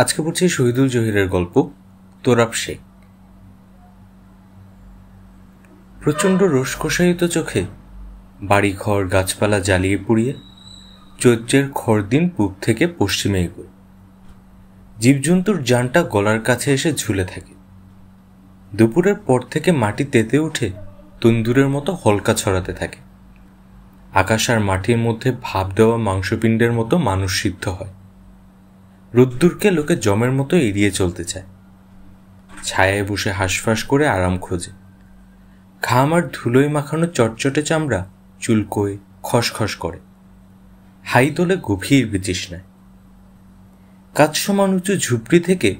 আজকে পড়ছি শহীদুল জহিরের গল্প তোরাব শেখ প্রচণ্ড রোষকষায়িত চোখে বাড়িঘর গাছপালা জ্বালিয়ে পুড়িয়ে চৈত্রের দিন পূব থেকে পশ্চিমে এগোয় জীবজন্তুর যানটা গলার কাছে এসে ঝুলে থাকে দুপুরের পর থেকে মাটি তেতে উঠে তন্দুরের মতো হলকা ছড়াতে থাকে আকাশ আর মাটির মধ্যে ভাব দেওয়া মাংসপিণ্ডের মতো মানুষ সিদ্ধ হয় রোদ্দুরকে লোকে জমের মতো এড়িয়ে চলতে চায় ছায়ায় বসে হাঁসফাঁস করে আরাম খোঁজে ঘাম আর ধুলোয় মাখানো চটচটে চামড়া চুলকোয় খসখস করে হাই তোলে গভীর বিতৃষ্ণায় কাজ সমান উঁচু ঝুপড়ি থেকে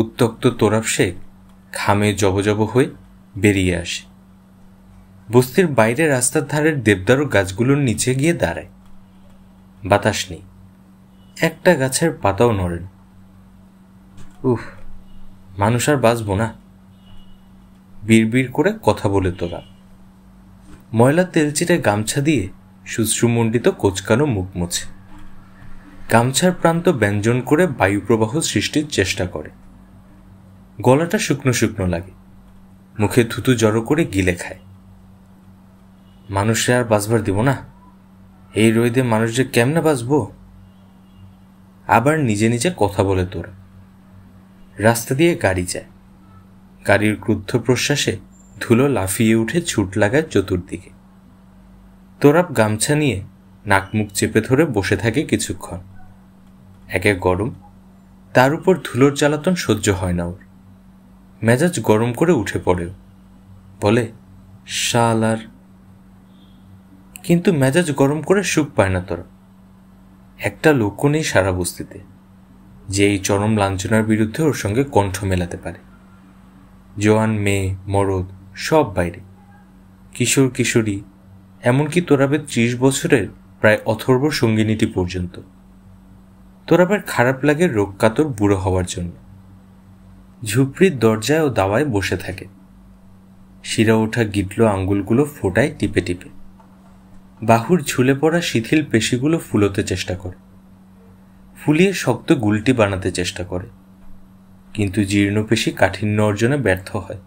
উত্তক্ত তোরাব সে ঘামে জবজব হয়ে বেরিয়ে আসে বস্তির বাইরে রাস্তার ধারের দেবদারু গাছগুলোর নিচে গিয়ে দাঁড়ায় বাতাস নেই একটা গাছের পাতাও নড়েন উফ মানুষ আর বাঁচব না বিড় করে কথা বলে তোরা ময়লা তেলচিটে গামছা দিয়ে সুশ্রুমণ্ডিত কোচকানো মুখ মুছে গামছার প্রান্ত ব্যঞ্জন করে বায়ুপ্রবাহ সৃষ্টির চেষ্টা করে গলাটা শুকনো শুকনো লাগে মুখে থুতু জড়ো করে গিলে খায় মানুষে আর বাঁচবার দিব না এই রোদে মানুষ যে কেমনে বাঁচবো আবার নিজে নিজে কথা বলে তোরা রাস্তা দিয়ে গাড়ি যায় গাড়ির ক্রুদ্ধ প্রশ্বাসে ধুলো লাফিয়ে উঠে ছুট লাগায় চতুর্দিকে তোরাপ গামছা নিয়ে নাক মুখ চেপে ধরে বসে থাকে কিছুক্ষণ একে গরম তার উপর ধুলোর জ্বালাতন সহ্য হয় না ওর মেজাজ গরম করে উঠে পড়েও বলে শাল আর কিন্তু মেজাজ গরম করে সুখ পায় না তোরা একটা লোকও নেই সারা বস্তিতে যে এই চরম লাঞ্ছনার বিরুদ্ধে ওর সঙ্গে কণ্ঠ মেলাতে পারে জোয়ান মেয়ে মরদ সব বাইরে কিশোর কিশোরী এমনকি তোরাবের ত্রিশ বছরের প্রায় অথর্ব সঙ্গিনীটি পর্যন্ত তোরাবের খারাপ লাগে রোগকাতর বুড়ো হওয়ার জন্য ঝুপড়ির দরজায় ও দাওয়ায় বসে থাকে শিরা ওঠা গিটলো আঙ্গুলগুলো ফোটায় টিপে টিপে বাহুর ঝুলে পড়া শিথিল পেশিগুলো ফুলোতে চেষ্টা করে ফুলিয়ে শক্ত গুলটি বানাতে চেষ্টা করে কিন্তু জীর্ণ পেশি কাঠিন্য অর্জনে ব্যর্থ হয়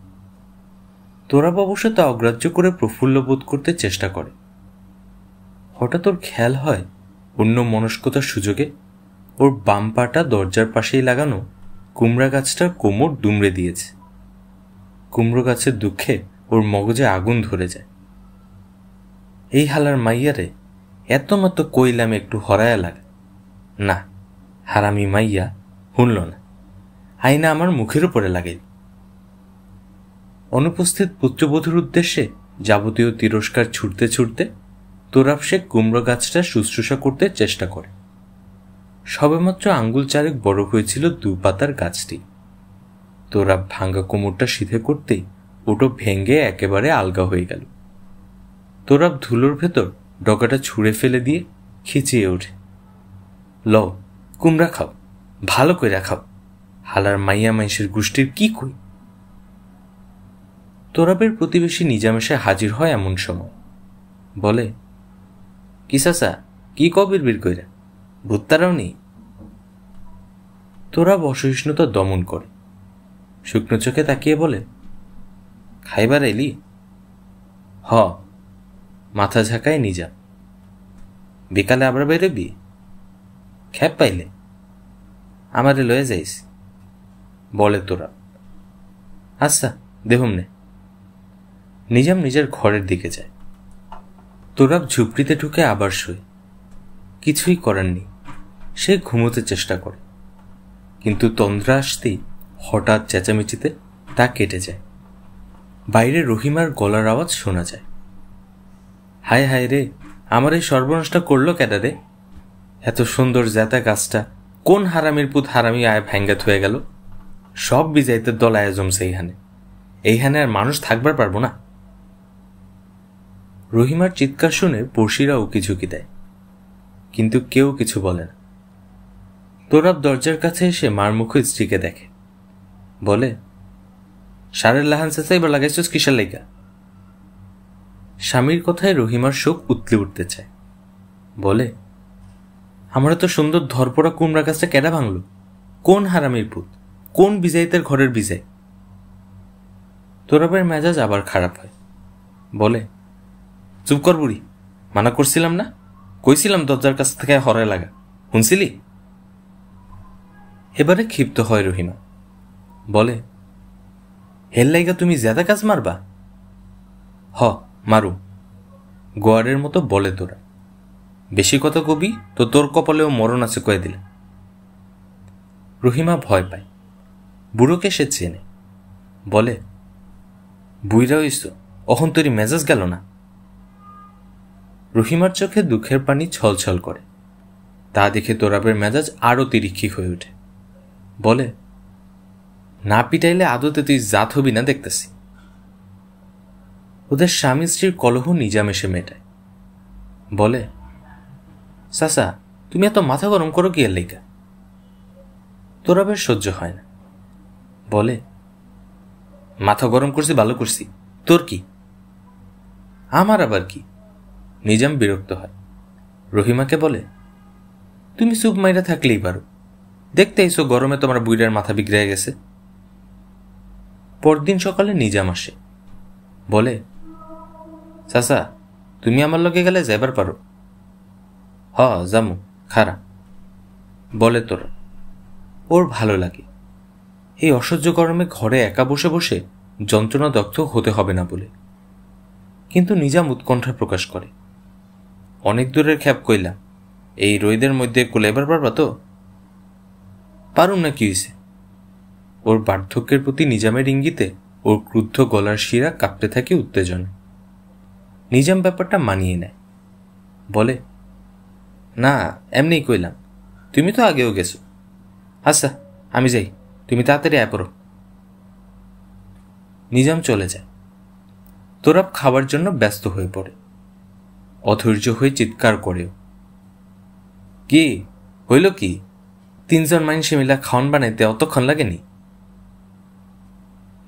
তোরা অবশ্য তা অগ্রাহ্য করে প্রফুল্ল বোধ করতে চেষ্টা করে হঠাৎ ওর খেয়াল হয় অন্য মনস্কতার সুযোগে ওর বাম পাটা দরজার পাশেই লাগানো কুমড়া গাছটার কোমর দুমড়ে দিয়েছে কুমড়ো গাছের দুঃখে ওর মগজে আগুন ধরে যায় এই হালার মাইয়ারে এত মত কইলাম একটু হরায়া লাগে না হারামি মাইয়া শুনল না আইনা আমার মুখের উপরে লাগাইল অনুপস্থিত পুত্রবধূর উদ্দেশ্যে যাবতীয় তিরস্কার ছুটতে ছুটতে তোরাব সে কুমড়ো গাছটা শুশ্রূষা করতে চেষ্টা করে সবেমাত্র আঙ্গুল চারেক বড় হয়েছিল দু পাতার গাছটি তোরাব ভাঙ্গা কোমরটা সিধে করতেই ওটো ভেঙ্গে একেবারে আলগা হয়ে গেল তোরাব ধুলোর ভেতর ডগাটা ছুঁড়ে ফেলে দিয়ে খিচিয়ে ওঠে ল কুমড়া খাও ভালো করে খাও হালার মাইয়া মাইসের গোষ্ঠীর কি কই তোরাবের প্রতিবেশী নিজামেশে হাজির হয় এমন সময় বলে কিসাসা কি কবির বীর কইরা ভুত্তারাও নেই তোরা অসহিষ্ণুতা দমন করে শুকনো চোখে তাকিয়ে বলে খাইবার এলি হ মাথা ঝাঁকায় নিজাম বিকালে আবার বেরোবি খ্যাপ পাইলে আমারে লয়ে যাইস বলে তোরা আচ্ছা নে নিজাম নিজের ঘরের দিকে যায় তোরাব ঝুপড়িতে ঢুকে আবার শুয়ে কিছুই করার নেই সে ঘুমোতে চেষ্টা করে কিন্তু তন্দ্রা আসতেই হঠাৎ চেঁচামেচিতে তা কেটে যায় বাইরে রহিমার গলার আওয়াজ শোনা যায় হায় হায় রে আমার এই সর্বনাশটা করলো কেটা রে এত সুন্দর জ্যাতা গাছটা কোন হারামির পুত হারামি আয় ভ্যাঙ্গা হয়ে গেল সব বিজাইতে দল আয়োজন জমছে এইখানে এইখানে আর মানুষ থাকবার পারবো না রহিমার চিৎকার শুনে পড়শিরা উকি ঝুঁকি দেয় কিন্তু কেউ কিছু বলে না তোরাব দরজার কাছে এসে মার মুখ স্ত্রীকে দেখে বলে সারের লাহান চেঁচাইবার লাগাইছিস কিসের লাইকা স্বামীর কথায় রহিমার শোক উতলে উঠতে চায় বলে আমরা তো সুন্দর ধরপড়া কুমড়া গাছটা কেডা ভাঙল কোন হারামির পুত কোন বিজয়ীদের ঘরের বিজয় তোরাবের মেজাজ আবার খারাপ হয় বলে চুপ কর বুড়ি মানা করছিলাম না কইছিলাম দরজার কাছ থেকে হরে লাগা শুনছিলি এবারে ক্ষিপ্ত হয় রহিমা বলে লাইগা তুমি জ্যাদা কাজ মারবা হ মারু গোয়ারের মতো বলে তোরা বেশি কথা কবি তো তোর কপালেও মরণ আছে কয়ে দিলে রহিমা ভয় পায় বুড়োকে সে চেনে বলে বুইরা ইস অহন তোর মেজাজ গেল না রহিমার চোখে দুঃখের পানি ছলছল করে তা দেখে তোরাবের মেজাজ আরও তিরিক্ষি হয়ে ওঠে বলে না পিটাইলে আদতে তুই জাত হবি না দেখতেছি ওদের স্বামী স্ত্রীর কলহ নিজাম এসে মেটায় বলে সাসা তুমি এত মাথা গরম করো কি আর লেখা তোরা বেশ সহ্য হয় না বলে মাথা গরম করছি ভালো করছি তোর কি আমার আবার কি নিজাম বিরক্ত হয় রহিমাকে বলে তুমি সুপ মাইরা থাকলেই পারো দেখতে এসো গরমে তোমার বুইরার মাথা বিগড়ে গেছে পরদিন সকালে নিজাম আসে বলে চাচা তুমি আমার লগে গেলে যাইবার পারো হ জামু খারা বলে তোরা ওর ভালো লাগে এই অসহ্য গরমে ঘরে একা বসে বসে যন্ত্রণা দগ্ধ হতে হবে না বলে কিন্তু নিজাম উৎকণ্ঠা প্রকাশ করে অনেক দূরের খ্যাপ কইলাম এই রইদের মধ্যে কুলাইবার পারবা তো পারুম না কি হয়েছে ওর বার্ধক্যের প্রতি নিজামের ইঙ্গিতে ওর ক্রুদ্ধ গলার শিরা কাঁপতে থাকে উত্তেজনা নিজাম ব্যাপারটা মানিয়ে নেয় বলে না এমনি কইলাম তুমি তো আগেও গেছো আচ্ছা আমি যাই তুমি তাড়াতাড়ি আয় পড়ো নিজাম চলে যায় তোরাব খাবার জন্য ব্যস্ত হয়ে পড়ে অধৈর্য হয়ে চিৎকার করেও কি হইল কি তিনজন মানুষে মিলা খাওয়ান বানাইতে অতক্ষণ লাগেনি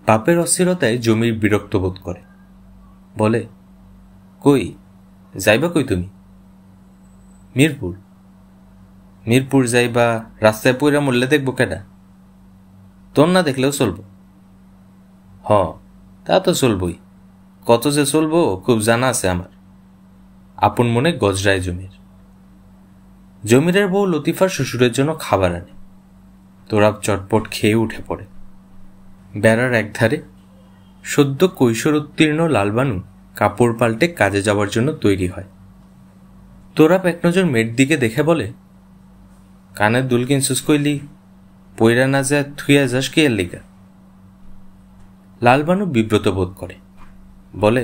বাপের অস্থিরতায় জমির বিরক্ত বোধ করে বলে কই যাইবা কই তুমি মিরপুর মিরপুর যাইবা রাস্তায় পইরা মরলে দেখবো কেডা তোর না দেখলেও চলবো হ তা তো চলবই কত যে চলবো খুব জানা আছে আমার আপন মনে গজরায় জমির জমিরের বউ লতিফার শ্বশুরের জন্য খাবার আনে তোরাব চটপট খেয়ে উঠে পড়ে বেড়ার একধারে সদ্য কৈশোর উত্তীর্ণ লালবানু কাপড় পাল্টে কাজে যাওয়ার জন্য তৈরি হয় তোরাপ নজর মেয়ের দিকে দেখে বলে কানের দুল সুস কইলি পৈরা না যা থুইয়া যাস কে লিগা লালবানু বিব্রত বোধ করে বলে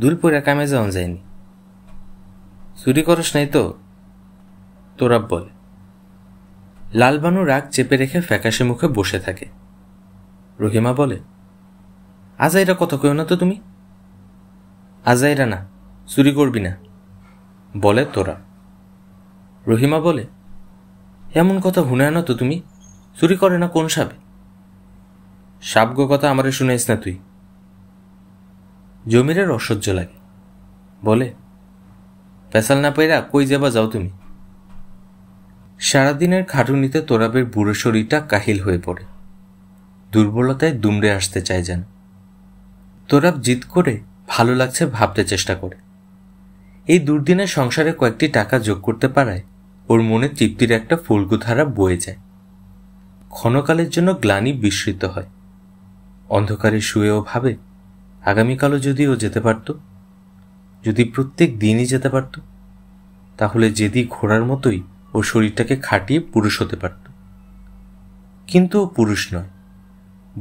দুল পৈরা কামে যাওয়া যায়নি চুরি করস নাই তো তোরাপ বলে লালবানু রাগ চেপে রেখে ফ্যাকাশে মুখে বসে থাকে রহিমা বলে আজ এটা কথা কেউ না তো তুমি আজাই রানা চুরি করবি না বলে তোরা রহিমা বলে এমন কথা শুনে আনো তো তুমি চুরি করে না কোন সাপে সাবগো কথা আমারে শুনেছ না তুই জমিরের অসহ্য লাগে বলে পেশাল না পাইরা কই যাবা যাও তুমি সারাদিনের খাটুনিতে তোরাবের বুড়ো শরীরটা কাহিল হয়ে পড়ে দুর্বলতায় দুমড়ে আসতে চায় যান তোরাব জিদ করে ভালো লাগছে ভাবতে চেষ্টা করে এই দুর্দিনে সংসারে কয়েকটি টাকা যোগ করতে পারায় ওর মনে তৃপ্তির একটা ফুলগুধারা বয়ে যায় ক্ষণকালের জন্য গ্লানি বিস্মৃত হয় অন্ধকারে শুয়েও ভাবে আগামীকালও যদি ও যেতে পারত যদি প্রত্যেক দিনই যেতে পারত তাহলে যেদি ঘোড়ার মতোই ও শরীরটাকে খাটিয়ে পুরুষ হতে পারত কিন্তু ও পুরুষ নয়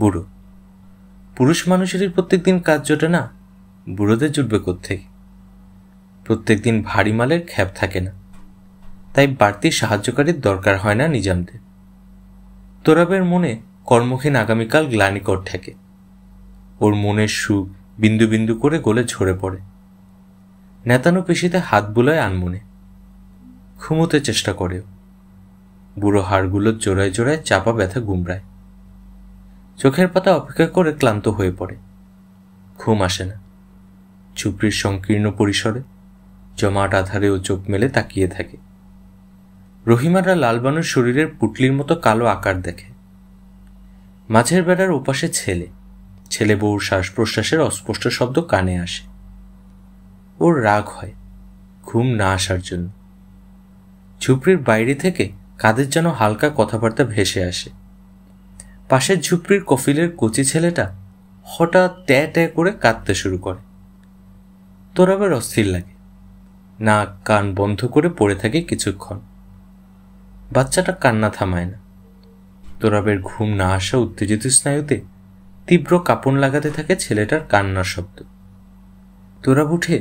বুড়ো পুরুষ মানুষেরই প্রত্যেক দিন কাজ জোটে না বুড়োদের জুটবে কোথেকে প্রত্যেক দিন ভারী মালের খ্যাপ থাকে না তাই বাড়তি সাহায্যকারীর দরকার হয় না নিজামদের তোরাবের মনে কর্মহীন আগামীকাল গ্লানিকর ঠেকে ওর মনের সুখ বিন্দু বিন্দু করে গোলে ঝরে পড়ে নেতানো পেশিতে হাত বুলায় আনমনে ঘুমোতে চেষ্টা করেও বুড়ো হাড়গুলো জোড়ায় জোড়ায় চাপা ব্যথা গুমরায় চোখের পাতা অপেক্ষা করে ক্লান্ত হয়ে পড়ে ঘুম আসে না ঝুপড়ির সংকীর্ণ পরিসরে জমাট আধারে ও চোখ মেলে তাকিয়ে থাকে রহিমারা লালবানুর শরীরের পুটলির মতো কালো আকার দেখে মাঝের বেড়ার ওপাশে ছেলে ছেলে বউর শ্বাস প্রশ্বাসের অস্পষ্ট শব্দ কানে আসে ওর রাগ হয় ঘুম না আসার জন্য ঝুপড়ির বাইরে থেকে কাদের যেন হালকা কথাবার্তা ভেসে আসে পাশের ঝুপড়ির কফিলের কচি ছেলেটা হঠাৎ ট্যা ট্যা করে কাঁদতে শুরু করে উত্তর আবার অস্থির লাগে না কান বন্ধ করে পড়ে থাকে কিছুক্ষণ বাচ্চাটা কান্না থামায় না তোরাবের ঘুম না আসা উত্তেজিত স্নায়ুতে তীব্র কাপন লাগাতে থাকে ছেলেটার কান্নার শব্দ তোরাব উঠে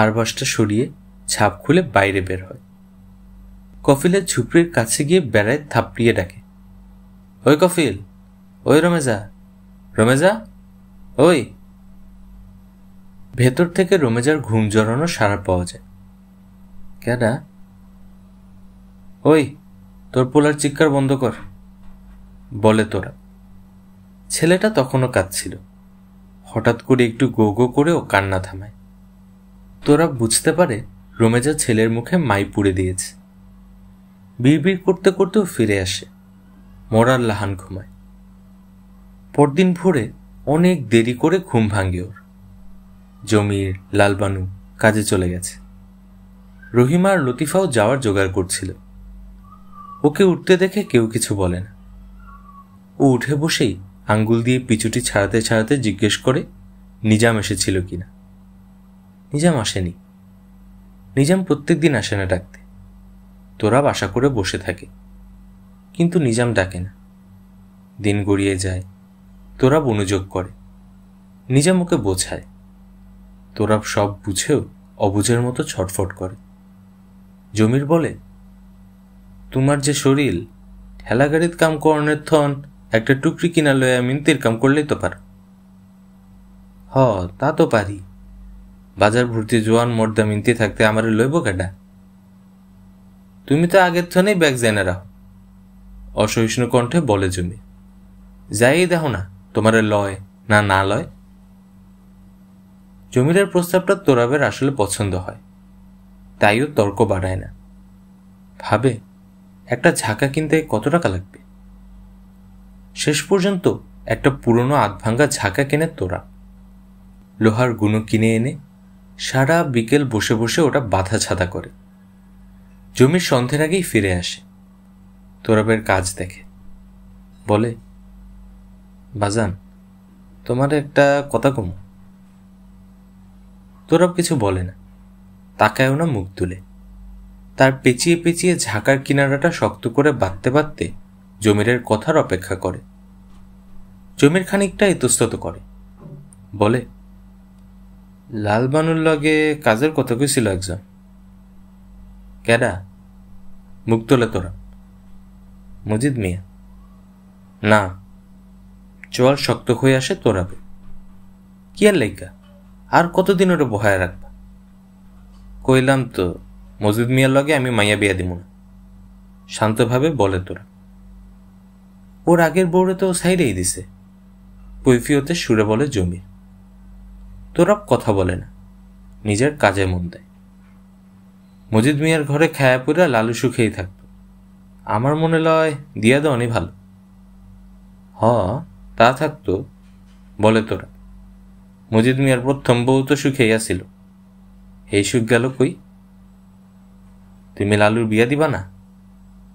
আরবাসটা সরিয়ে ছাপ খুলে বাইরে বের হয় কফিলের ঝুপড়ির কাছে গিয়ে বেড়ায় থাপড়িয়ে ডাকে ওই কফিল ওই রমেজা রমেজা ওই ভেতর থেকে রোমেজার ঘুম জড়ানো সারা পাওয়া যায় কেডা ওই তোর পোলার চিৎকার বন্ধ কর বলে তোরা ছেলেটা তখনও কাঁদছিল হঠাৎ করে একটু গো গো করেও কান্না থামায় তোরা বুঝতে পারে রোমেজা ছেলের মুখে মাই পুড়ে দিয়েছে বিড়বিড় করতে করতেও ফিরে আসে মরার লাহান ঘুমায় পরদিন ভোরে অনেক দেরি করে ঘুম ভাঙ্গে ওর জমির লালবানু কাজে চলে গেছে রহিমার লতিফাও যাওয়ার জোগাড় করছিল ওকে উঠতে দেখে কেউ কিছু বলে না ও উঠে বসেই আঙ্গুল দিয়ে পিচুটি ছাড়াতে ছাড়াতে জিজ্ঞেস করে নিজাম এসেছিল কিনা নিজাম আসেনি নিজাম প্রত্যেক দিন আসে না ডাকতে তোরা বাসা করে বসে থাকে কিন্তু নিজাম ডাকে না দিন গড়িয়ে যায় তোরা বনুযোগ করে নিজাম ওকে বোঝায় তোরা সব বুঝেও অবুঝের মতো ছটফট করে জমির বলে তোমার যে শরীর ঠেলাগাড়িত কাম করণের থন একটা টুকরি কিনা লয়া মিন্তির কাম করলেই তো পার হ তা তো পারি বাজার ভর্তি জোয়ান মর্দা মিনতি থাকতে আমারে লইব কেডা তুমি তো আগের থনেই ব্যাগ জেনে রাও অসহিষ্ণু কণ্ঠে বলে জমি যাই দেখো না তোমারে লয় না না লয় জমিদার প্রস্তাবটা তোরাবের আসলে পছন্দ হয় তাইও তর্ক বাড়ায় না ভাবে একটা ঝাঁকা কিনতে কত টাকা লাগবে শেষ পর্যন্ত একটা পুরনো আধভাঙ্গা ঝাঁকা কেনে তোরা লোহার গুণো কিনে এনে সারা বিকেল বসে বসে ওটা বাধা ছাদা করে জমির সন্ধ্যের আগেই ফিরে আসে তোরাবের কাজ দেখে বলে বাজান তোমার একটা কথা কমু তোরা কিছু বলে না তাকায়ও না মুখ তুলে তার পেঁচিয়ে পেঁচিয়ে ঝাঁকার কিনারাটা শক্ত করে বাঁধতে বাঁধতে জমিরের কথার অপেক্ষা করে জমির খানিকটা ইতস্তত করে বলে লাল বানুর লগে কাজের কথা ছিল একজন কেডা মুখ তোলে তোরা মজিদ মিয়া না চোয়াল শক্ত হয়ে আসে তোরাবে কি আর লেখা আর কতদিন ওটা বহায় রাখবা কইলাম তো মসজিদ মিয়ার লগে আমি মাইয়া বিয়া দিব না শান্তভাবে বলে তোরা ওর আগের বউরে তো সাইডেই দিছে কৈফিয়তে সুরে বলে জমি তোরা কথা বলে না নিজের কাজে মন দেয় মজিদ মিয়ার ঘরে খায়া পুরা লালু সুখেই থাকত আমার মনে লয় দিয়া অনেক ভালো হ তা থাকতো বলে তোরা মজিদ মিয়ার প্রথম বউ তো সুখেই আসিল এই সুখ গেল কই তুমি লালুর বিয়া দিবা না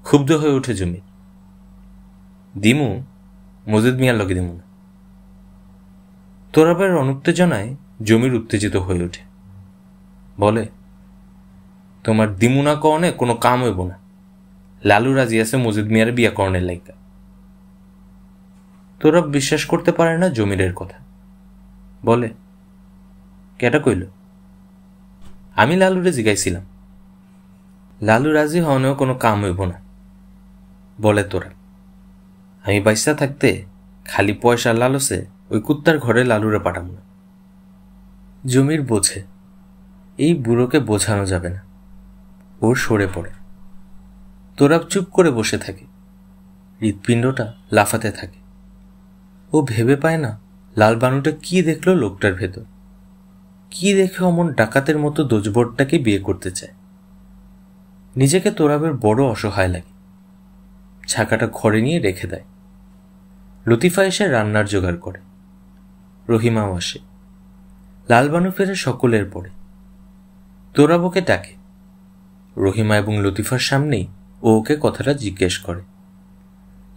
ক্ষুব্ধ হয়ে উঠে জমি দিমু মজিদ মিয়ার লগে দিমু না আবার অনুত্তেজনায় জমির উত্তেজিত হয়ে ওঠে বলে তোমার দিমুনা করণে কোনো কাম হইব না লালু রাজি আছে মজিদ মিয়ার বিয়া করণের লাইকা তোরা বিশ্বাস করতে পারে না জমিরের কথা বলে কেটা কইল আমি লালুরে জিগাইছিলাম লালু রাজি হওয়ানেও কোনো কাম হইব না বলে তোরা আমি বাইসা থাকতে খালি পয়সা লালসে ওই কুত্তার ঘরে লালুরে পাঠাবো না জমির বোঝে এই বুড়োকে বোঝানো যাবে না ওর সরে পড়ে তোরা চুপ করে বসে থাকে হৃৎপিণ্ডটা লাফাতে থাকে ও ভেবে পায় না লাল বানুটা কি দেখলো লোকটার ভেতর কি দেখে অমন ডাকাতের মতো দোজবরটাকে বিয়ে করতে চায় নিজেকে তোরাবের বড় অসহায় লাগে ছাকাটা ঘরে নিয়ে রেখে দেয় লতিফা এসে রান্নার জোগাড় করে রহিমাও আসে লালবানু ফেরে সকলের পরে তোরাবোকে ডাকে রহিমা এবং লতিফার সামনেই ও ওকে কথাটা জিজ্ঞেস করে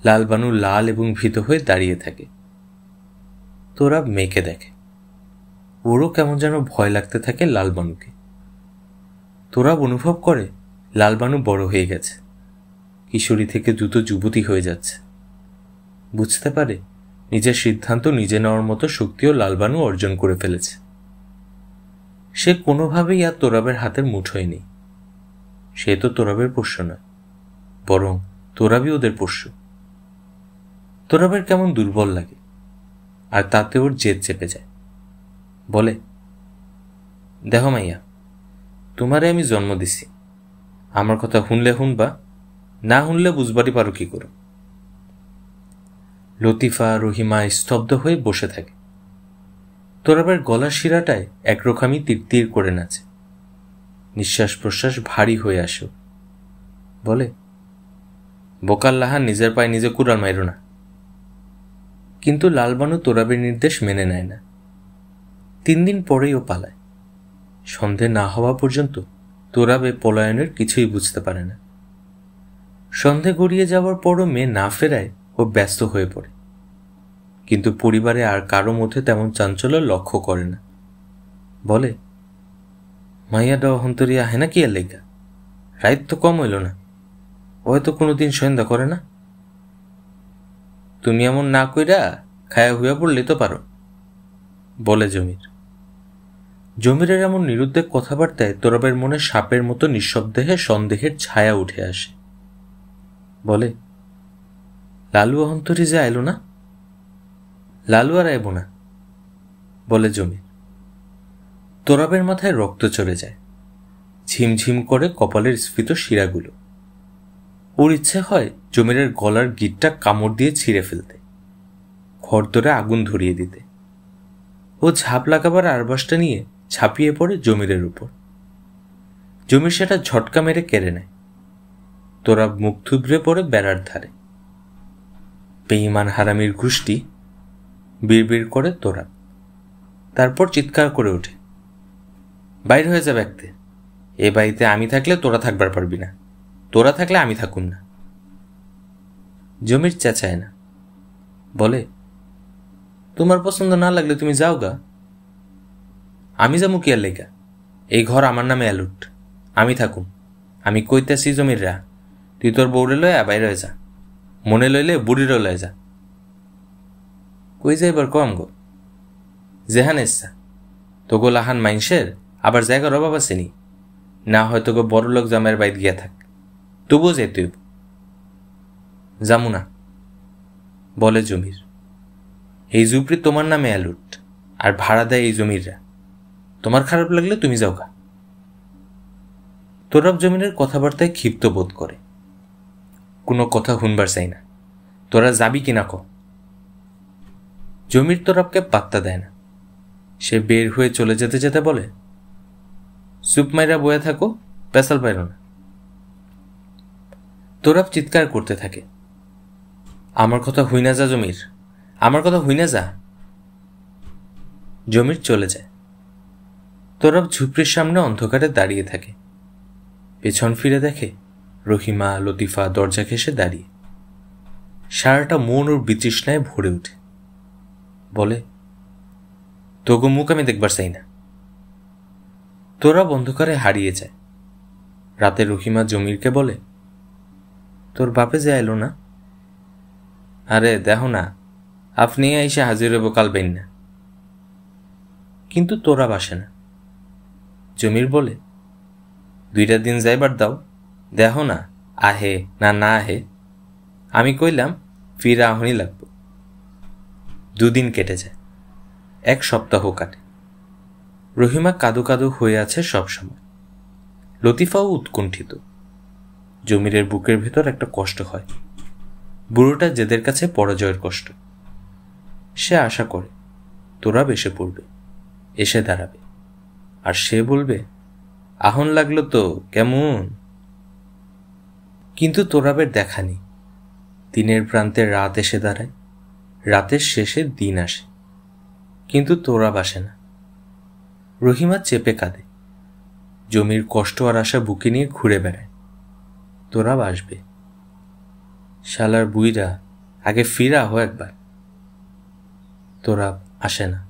লালবানু লাল এবং ভীত হয়ে দাঁড়িয়ে থাকে তোরা মেয়েকে দেখে ওরও কেমন যেন ভয় লাগতে থাকে লালবানুকে তোরাব অনুভব করে লালবানু বড় হয়ে গেছে কিশোরী থেকে দ্রুত যুবতী হয়ে যাচ্ছে বুঝতে পারে নিজের সিদ্ধান্ত নিজে নেওয়ার মতো শক্তিও লালবানু অর্জন করে ফেলেছে সে কোনোভাবেই আর তোরাবের হাতের মুঠোয় নেই সে তো তোরাবের পোষ্য নয় বরং তোরাবি ওদের পোষ্য তোরাবের কেমন দুর্বল লাগে আর তাতে ওর জেদ চেপে যায় বলে দেহ মাইয়া তোমারে আমি জন্ম দিছি আমার কথা শুনলে শুনবা না শুনলে বুঝবারই পারো কি করো লতিফা রহিমা স্তব্ধ হয়ে বসে থাকে তোর আবার গলার শিরাটায় একরকমই তীর করে নাচে নিঃশ্বাস প্রশ্বাস ভারী হয়ে আসো বলে বোকাল্লাহা লাহা নিজের পায়ে নিজে কুড়াল মাইরো না কিন্তু লালবানু তোরাবের নির্দেশ মেনে নেয় না তিন দিন পরেই ও পালায় সন্ধে না হওয়া পর্যন্ত তোরাবে পলায়নের কিছুই বুঝতে পারে না সন্ধে গড়িয়ে যাওয়ার পরও মেয়ে না ফেরায় ও ব্যস্ত হয়ে পড়ে কিন্তু পরিবারে আর কারো মধ্যে তেমন চাঞ্চল্য লক্ষ্য করে না বলে মাইয়া ডা হন্তরিয়া হেনা কি আর লেগা রাইত তো কম হইল না ও তো কোনোদিন সন্ধ্যা করে না তুমি এমন না কইরা খায়া হুয়া পড়লে তো পারো বলে জমির জমিরের এমন নিরুদ্বেগ কথাবার্তায় তোরবের মনে সাপের মতো নিঃশব্দেহে সন্দেহের ছায়া উঠে আসে বলে লালু অহন্তরি যে আইলো না লালু আর আইব না বলে জমির তোরাবের মাথায় রক্ত চলে যায় ঝিমঝিম করে কপালের স্ফীত শিরাগুলো ওর ইচ্ছে হয় জমিরের গলার গিটটা কামড় দিয়ে ছিঁড়ে ফেলতে খড়দরে আগুন ধরিয়ে দিতে ও ঝাঁপ লাগাবার আরবাসটা নিয়ে ঝাঁপিয়ে পড়ে জমিরের উপর জমির সেটা ঝটকা মেরে কেড়ে নেয় তোরা মুখ থুবড়ে পড়ে বেড়ার ধারে বেঈমান হারামির গোষ্ঠী বিড়বিড় করে তোরা তারপর চিৎকার করে ওঠে বাইর হয়ে যাবে একতে এ বাড়িতে আমি থাকলে তোরা থাকবার পারবি না তোরা থাকলে আমি থাকুম না জমির চেঁচায় না বলে তোমার পছন্দ না লাগলে তুমি যাও গা আমি যা কি লেগা এই ঘর আমার নামে অ্যালুট আমি থাকুম আমি জমির রা তুই তোর বউরে লয়া বাইরে যা মনে লইলে বুড়িরও লয়ে যা কই যাইবার কম গো জেহান ইচ্ছা তো গোলাহান মাইনসের আবার জায়গার অভাব আসেনি না হয়তো গো বড় লোক জামের বাইর গিয়া থাক তবুও যেতে হইব যামু না বলে জমির এই জুপড়ি তোমার নামে অ্যালুট আর ভাড়া দেয় এই জমিররা তোমার খারাপ লাগলে তুমি যাও গা তোরাব জমিনের কথাবার্তায় ক্ষিপ্ত বোধ করে কোনো কথা শুনবার চাই না তোরা যাবি কি না ক জমির তোরাবকে পাত্তা দেয় না সে বের হয়ে চলে যেতে যেতে বলে সুপ মাইরা বয়ে থাকো পেশাল পাইল না তোরা চিৎকার করতে থাকে আমার কথা হুই না যা জমির আমার কথা হুই না যা জমির চলে যায় তোরাব ঝুপড়ির সামনে অন্ধকারে দাঁড়িয়ে থাকে পেছন ফিরে দেখে রহিমা লতিফা দরজা ঘেসে দাঁড়িয়ে সারাটা মন ওর বিতৃষ্ণায় ভরে ওঠে বলে তোগো মুখ আমি দেখবার চাই না তোরা অন্ধকারে হারিয়ে যায় রাতে রহিমা জমিরকে বলে তোর বাপে যে আইলো না আরে দেখো না আপনি এসে হাজির হবো কাল বেন না কিন্তু তোরা বাসে না জমির বলে দুইটা দিন যাইবার দাও দেখো না আহে না না আহে আমি কইলাম ফিরা আহনি লাগব দুদিন কেটে যায় এক সপ্তাহ কাটে রহিমা কাদু কাদু হয়ে আছে সবসময় লতিফাও উৎকণ্ঠিত জমিরের বুকের ভেতর একটা কষ্ট হয় বুড়োটা যেদের কাছে পরাজয়ের কষ্ট সে আশা করে তোরা এসে পড়বে এসে দাঁড়াবে আর সে বলবে আহন লাগলো তো কেমন কিন্তু তোরাবের দেখা নেই দিনের প্রান্তে রাত এসে দাঁড়ায় রাতের শেষে দিন আসে কিন্তু তোরাব আসে না রহিমা চেপে কাঁদে জমির কষ্ট আর আশা বুকে নিয়ে ঘুরে বেড়ায় তোরাও আসবে শালার বুইরা আগে ফিরা হো একবার তোরা আসে না